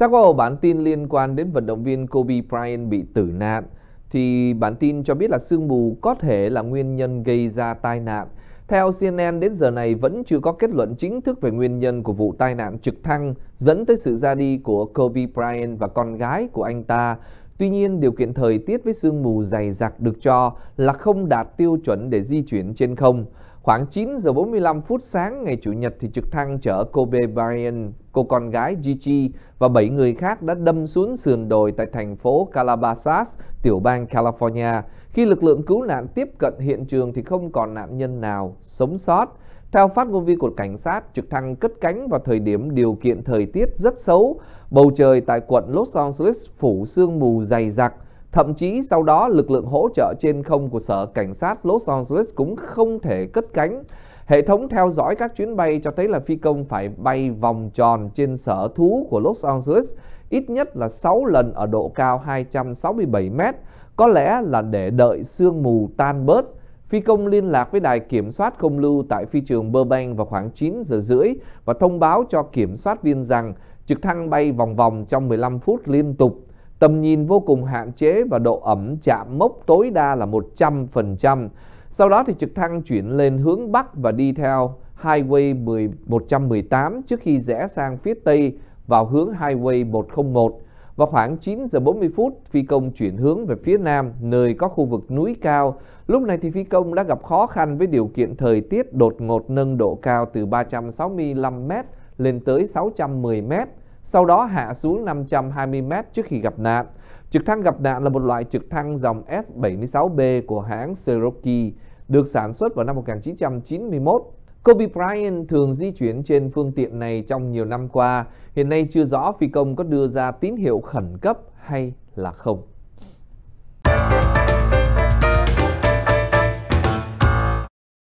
Ra qua bản tin liên quan đến vận động viên Kobe Bryant bị tử nạn, thì bản tin cho biết là sương mù có thể là nguyên nhân gây ra tai nạn. Theo CNN, đến giờ này vẫn chưa có kết luận chính thức về nguyên nhân của vụ tai nạn trực thăng dẫn tới sự ra đi của Kobe Bryant và con gái của anh ta. Tuy nhiên, điều kiện thời tiết với sương mù dày đặc được cho là không đạt tiêu chuẩn để di chuyển trên không. Khoảng 9 giờ 45 phút sáng ngày Chủ nhật thì trực thăng chở Kobe Bryant, cô con gái Gigi và 7 người khác đã đâm xuống sườn đồi tại thành phố Calabasas, tiểu bang California. Khi lực lượng cứu nạn tiếp cận hiện trường thì không còn nạn nhân nào sống sót. Theo phát ngôn viên của cảnh sát, trực thăng cất cánh vào thời điểm điều kiện thời tiết rất xấu. Bầu trời tại quận Los Angeles phủ sương mù dày đặc. Thậm chí sau đó lực lượng hỗ trợ trên không của Sở Cảnh sát Los Angeles cũng không thể cất cánh. Hệ thống theo dõi các chuyến bay cho thấy là phi công phải bay vòng tròn trên sở thú của Los Angeles ít nhất là 6 lần ở độ cao 267 mét, có lẽ là để đợi sương mù tan bớt. Phi công liên lạc với đài kiểm soát không lưu tại phi trường Burbank vào khoảng 9 giờ rưỡi và thông báo cho kiểm soát viên rằng trực thăng bay vòng vòng trong 15 phút liên tục. Tầm nhìn vô cùng hạn chế và độ ẩm chạm mốc tối đa là 100%. Sau đó thì trực thăng chuyển lên hướng Bắc và đi theo Highway 118 trước khi rẽ sang phía Tây vào hướng Highway 101. Và khoảng 9 giờ 40 phút, phi công chuyển hướng về phía nam, nơi có khu vực núi cao. Lúc này thì phi công đã gặp khó khăn với điều kiện thời tiết đột ngột nâng độ cao từ 365m lên tới 610m sau đó hạ xuống 520m trước khi gặp nạn. Trực thăng gặp nạn là một loại trực thăng dòng F-76B của hãng Cherokee, được sản xuất vào năm 1991. Kobe Bryant thường di chuyển trên phương tiện này trong nhiều năm qua, hiện nay chưa rõ phi công có đưa ra tín hiệu khẩn cấp hay là không.